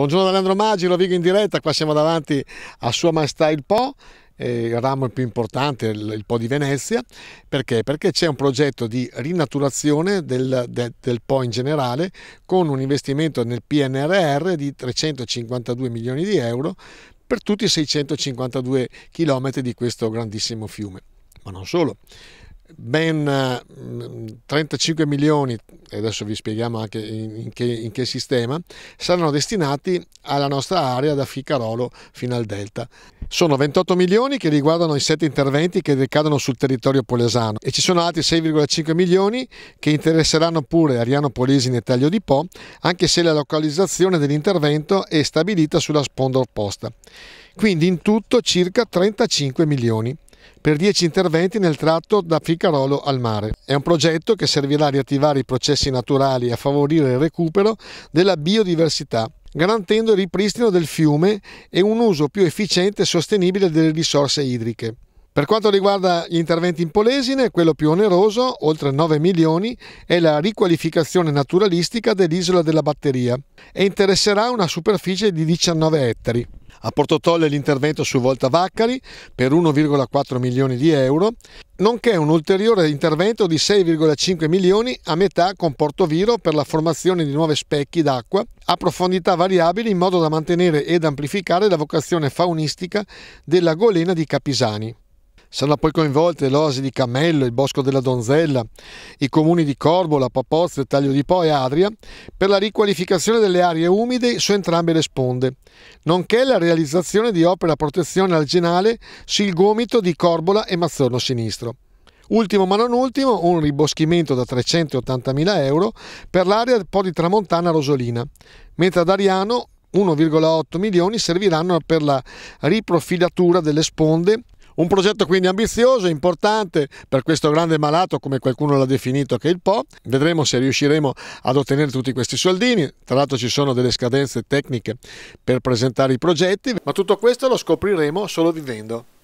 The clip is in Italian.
Buongiorno Leandro Maggi, lo vigo in diretta, qua siamo davanti a Sua Maestà il Po, eh, il ramo più importante, il, Po di Venezia, perché? Perché c'è un progetto di rinaturazione del, de, del, Po in generale con un investimento nel PNRR di 352 milioni di euro per tutti i 652 chilometri di questo grandissimo fiume. Ma non solo ben 35 mm, milioni e adesso vi spieghiamo anche in che, in che sistema, saranno destinati alla nostra area da Ficarolo fino al Delta. Sono 28 milioni che riguardano i 7 interventi che ricadono sul territorio polesano e ci sono altri 6,5 milioni che interesseranno pure Ariano Polesine e Taglio di Po, anche se la localizzazione dell'intervento è stabilita sulla sponda opposta. Quindi in tutto circa 35 milioni per 10 interventi nel tratto da Ficarolo al mare. È un progetto che servirà a riattivare i processi naturali e a favorire il recupero della biodiversità garantendo il ripristino del fiume e un uso più efficiente e sostenibile delle risorse idriche. Per quanto riguarda gli interventi in Polesine, quello più oneroso, oltre 9 milioni, è la riqualificazione naturalistica dell'isola della batteria e interesserà una superficie di 19 ettari. A Portotolle l'intervento su Volta Vaccari per 1,4 milioni di euro, nonché un ulteriore intervento di 6,5 milioni a metà con Portoviro per la formazione di nuove specchi d'acqua a profondità variabili in modo da mantenere ed amplificare la vocazione faunistica della golena di Capisani. Saranno poi coinvolte l'Oasi di Cammello, il Bosco della Donzella, i comuni di Corbola, Papozzo, Taglio di Po e Adria per la riqualificazione delle aree umide su entrambe le sponde, nonché la realizzazione di opere a protezione alginale sul gomito di Corbola e Mazzorno Sinistro. Ultimo ma non ultimo, un riboschimento da 380.000 euro per l'area Po di Tramontana Rosolina, mentre ad Ariano 1,8 milioni serviranno per la riprofilatura delle sponde un progetto quindi ambizioso, importante per questo grande malato, come qualcuno l'ha definito, che è il Po. Vedremo se riusciremo ad ottenere tutti questi soldini. Tra l'altro ci sono delle scadenze tecniche per presentare i progetti, ma tutto questo lo scopriremo solo vivendo.